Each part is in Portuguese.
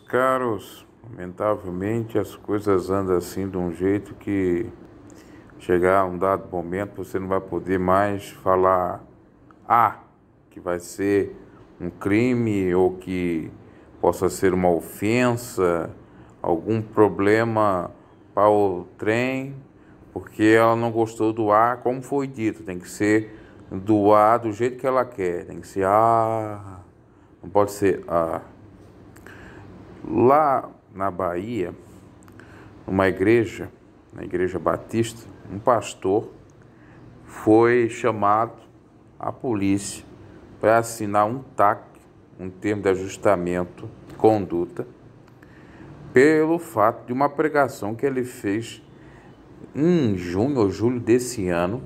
caros, lamentavelmente as coisas andam assim de um jeito que chegar um dado momento você não vai poder mais falar ah, que vai ser um crime ou que possa ser uma ofensa, algum problema para o trem, porque ela não gostou do A, como foi dito, tem que ser do A do jeito que ela quer, tem que ser A, ah, não pode ser A. Ah. Lá na Bahia, numa igreja, na igreja batista, um pastor foi chamado à polícia para assinar um TAC, um termo de ajustamento de conduta, pelo fato de uma pregação que ele fez em junho ou julho desse ano,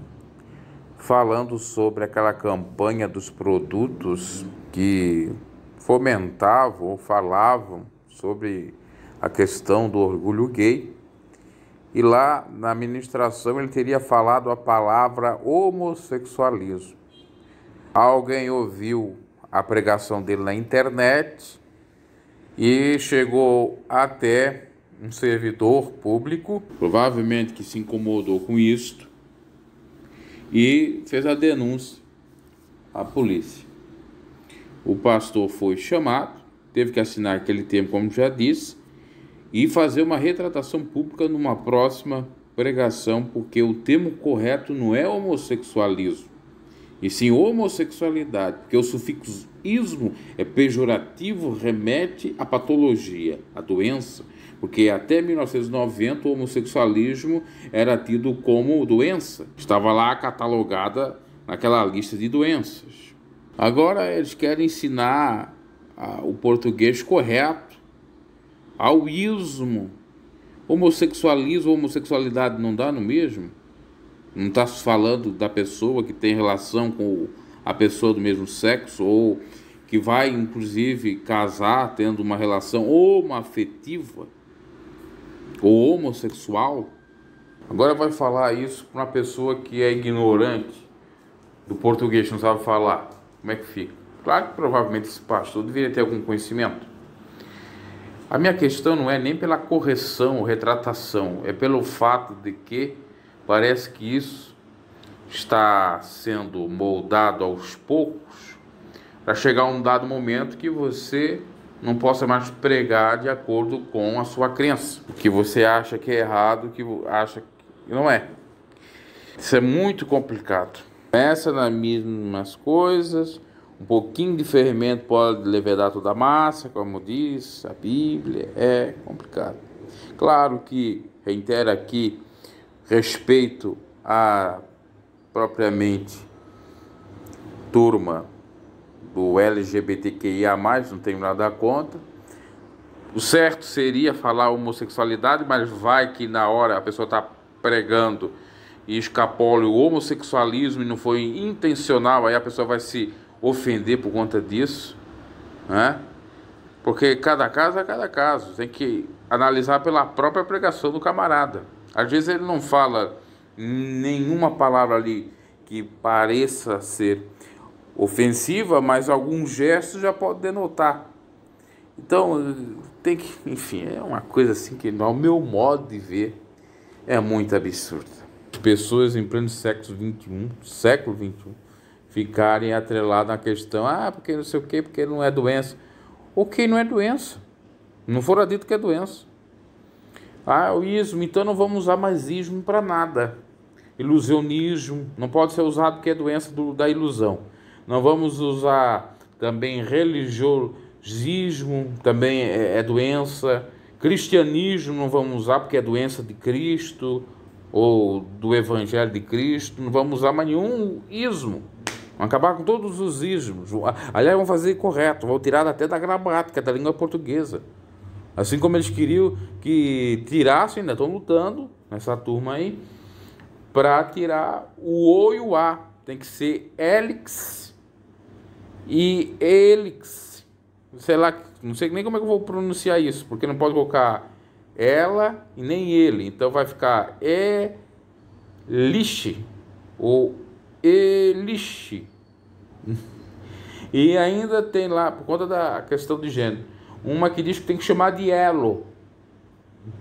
falando sobre aquela campanha dos produtos que fomentavam ou falavam sobre a questão do orgulho gay. E lá na ministração ele teria falado a palavra homossexualismo. Alguém ouviu a pregação dele na internet e chegou até um servidor público, provavelmente que se incomodou com isto, e fez a denúncia à polícia. O pastor foi chamado teve que assinar aquele termo, como já disse, e fazer uma retratação pública numa próxima pregação, porque o termo correto não é homossexualismo, e sim homossexualidade, porque o sufixo ismo é pejorativo, remete à patologia, à doença, porque até 1990 o homossexualismo era tido como doença, estava lá catalogada naquela lista de doenças. Agora eles querem ensinar ah, o português correto, ao ismo. Homossexualismo, homossexualidade não dá no mesmo? Não está falando da pessoa que tem relação com a pessoa do mesmo sexo ou que vai inclusive casar tendo uma relação homoafetiva ou homossexual. Agora vai falar isso para uma pessoa que é ignorante do português, não sabe falar. Como é que fica? Claro que provavelmente esse pastor deveria ter algum conhecimento. A minha questão não é nem pela correção ou retratação, é pelo fato de que parece que isso está sendo moldado aos poucos para chegar a um dado momento que você não possa mais pregar de acordo com a sua crença. O que você acha que é errado, o que acha que não é. Isso é muito complicado. Começa nas mesmas coisas, um pouquinho de fermento pode levedar toda a massa, como diz a Bíblia. É complicado. Claro que reitera aqui respeito à propriamente turma do LGBTQIA, não tenho nada a conta O certo seria falar homossexualidade, mas vai que na hora a pessoa está pregando e escapole o homossexualismo e não foi intencional, aí a pessoa vai se ofender por conta disso, né? Porque cada caso é cada caso, tem que analisar pela própria pregação do camarada. Às vezes ele não fala nenhuma palavra ali que pareça ser ofensiva, mas algum gesto já pode denotar. Então, tem que, enfim, é uma coisa assim que ao meu modo de ver é muito absurda. Pessoas em pleno século 21, século 21 ficarem atrelados à questão, ah, porque não sei o quê, porque não é doença. o que não é doença. Não fora dito que é doença. Ah, o ismo, então não vamos usar mais ismo para nada. Ilusionismo, não pode ser usado porque é doença do, da ilusão. Não vamos usar também religiosismo, também é, é doença. Cristianismo não vamos usar porque é doença de Cristo ou do Evangelho de Cristo, não vamos usar mais nenhum ismo. Vão acabar com todos os ismos. Aliás, vão fazer correto, vão tirar até da gramática, da língua portuguesa. Assim como eles queriam que tirassem, ainda estão lutando nessa turma aí, para tirar o O e o A. Tem que ser Helix e Helix. Sei lá, não sei nem como é que eu vou pronunciar isso, porque não pode colocar ela e nem ele. Então vai ficar elix ou elixir. E ainda tem lá, por conta da questão de gênero, uma que diz que tem que chamar de elo.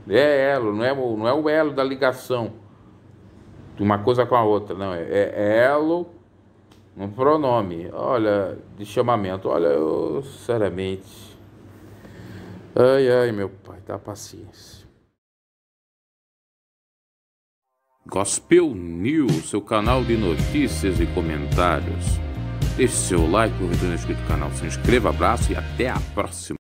É elo, não é, não é o elo da ligação de uma coisa com a outra, não. É, é, é elo, um pronome, olha, de chamamento. Olha, eu, sinceramente. Ai, ai, meu pai, dá paciência. Gospel News, seu canal de notícias e comentários. Deixe seu like, o retorno inscrito no canal, se inscreva, abraço e até a próxima.